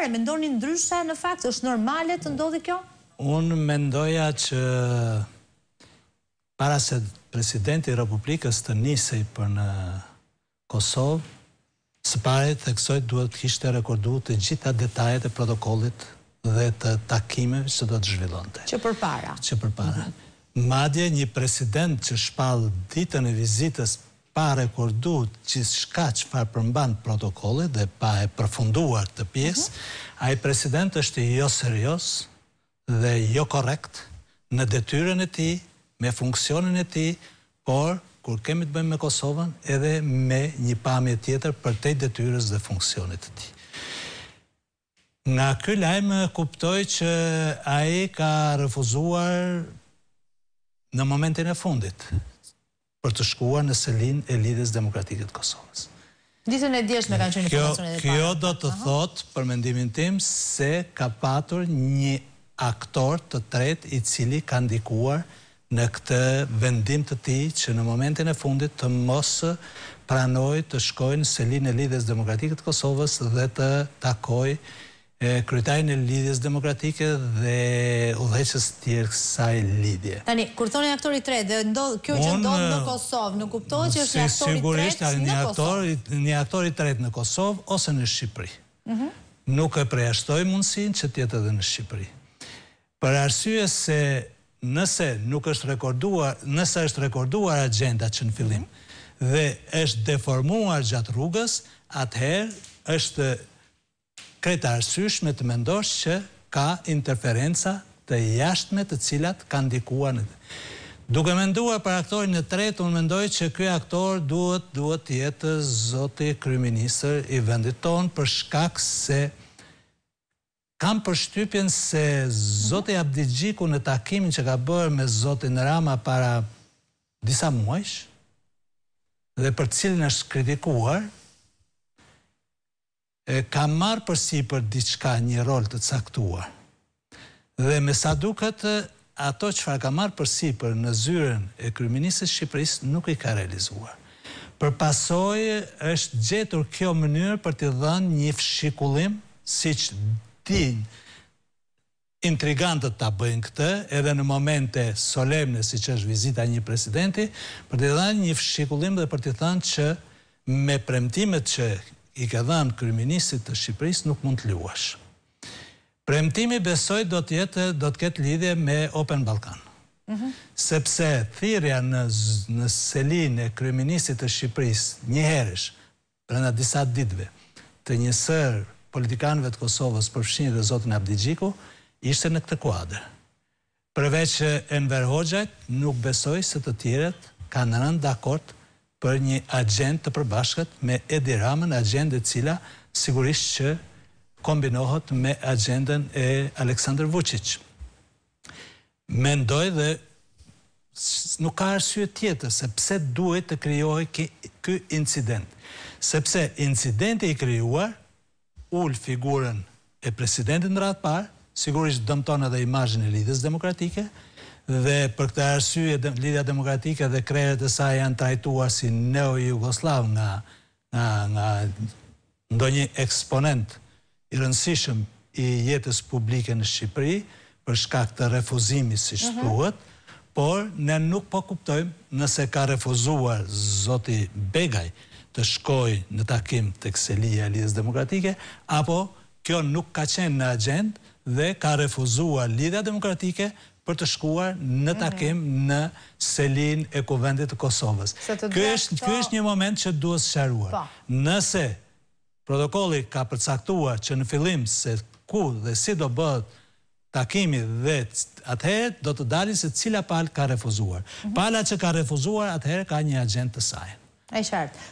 fare, me ndoni ndryshe në fakt, është normale të ndodhi kjo? Unë mendoja që para se presidenti Republikës të nisej për në Kosovë, së pare të kësoj duhet të kishtë të rekordu të gjitha detajet e protokollit dhe të takimeve që do të zhvillonte. Që për para? Që për para. Mhm. Madje një president që shpalë ditën e vizitës pa rekordu që shka që farë përmbanë protokolle dhe pa e përfunduar të pjesë, mhm. a i president është jo serios dhe jo korekt në detyren e ti, me funksionin e ti, por kur kemi të bëjmë me Kosovën edhe me një pamje tjetër për te detyres dhe funksionit të ti. Nga këllë a me kuptoj që a i ka refuzuar në momentin e fundit, për të shkuar në selin e lidhës demokratikët Kosovës. Ndisën e djeshme kanë që një përmesën e dhe parë. Kjo do të thotë për mendimin tim se ka patur një aktor të tret i cili ka ndikuar në këtë vendim të ti që në momentin e fundit të mosë pranoj të shkojnë selin e lidhës demokratikët Kosovës dhe të takoj kryetarin e lidhjes demokratike dhe udhëheqës tjerë kësaj lidhje. Tani, kur thoni aktor i tretë, kjo që ndonë në eh, Kosovë, nuk kuptohë që është aktor i tretë në Kosovë? Sigurisht, një aktor i tretë në Kosovë ose në Shqipëri. Mhm. Nuk e preashtoj mundësin që tjetë edhe në Shqipëri. Për arsye se nëse nuk është rekorduar, nëse është rekorduar agenda që në filim mhm. dhe është deformuar gjatë rrugës, atëherë është krejt arsyshme të mendosh që ka interferenca të jashtme të cilat ka ndikuar në të. Duke menduar për aktorin e tret, unë mendoj që ky aktor duhet duhet të jetë zoti Kryminisër i vendit ton për shkak se kam përshtypjen se zoti Abdixhiku në takimin që ka bërë me zotin Rama para disa muajsh dhe për cilin është kritikuar, ka marë për si për diçka një rol të caktuar. Dhe me sa duket, ato qëfar ka marë për si për në zyren e kryminisës Shqipëris nuk i ka realizuar. Për pasoj është gjetur kjo mënyrë për të dhënë një fshikullim, si që dinë intrigantët të bëjnë këtë, edhe në momente solemne, si që është vizita një presidenti, për të dhënë një fshikullim dhe për të dhënë që me premtimet që i ka dhanë kryeministit të Shqipërisë nuk mund të luash. Premtimi besoj do të jetë do të ketë lidhje me Open Balkan. Ëh. Mhm. Sepse thirrja në në selin e kryeministit të Shqipërisë një herësh brenda disa ditëve të një sër politikanëve të Kosovës për fshinë dhe Zotën ishte në këtë kuadër. Përveqë e në nuk besoj se të tjiret ka në dakord për një agent të përbashkët me Edi Ramën, agent e cila sigurisht që kombinohet me agenten e Aleksandr Vucic. Mendoj dhe nuk ka arsye tjetër, sepse duhet të kryohet këj incident. Sepse incidenti i krijuar ullë figurën e presidentin në ratë parë, sigurisht dëmtona dhe imajnë e lidhës demokratike, dhe për këtë arsye lidhja demokratike dhe krerët e saj janë trajtuar si neo-Jugoslav nga, nga, nga ndonjë eksponent i rëndësishëm i jetës publike në Shqipëri për shkak të refuzimi si shtuët, mhm. por ne nuk po kuptojmë nëse ka refuzuar zoti Begaj të shkoj në takim të kselia lidhës demokratike, apo kjo nuk ka qenë në agendë dhe ka refuzuar lidhja demokratike për të shkuar në mhm. takim në selin e kuvendit të Kosovës. Kjo është, është një moment që duhet sharuar. Po. Nëse protokolli ka përcaktuar që në fillim se ku dhe si do bëhet takimi dhe atëherë do të dalin se cila palë ka refuzuar. Mm Pala që ka refuzuar atëherë ka një agent të sajnë. E shartë.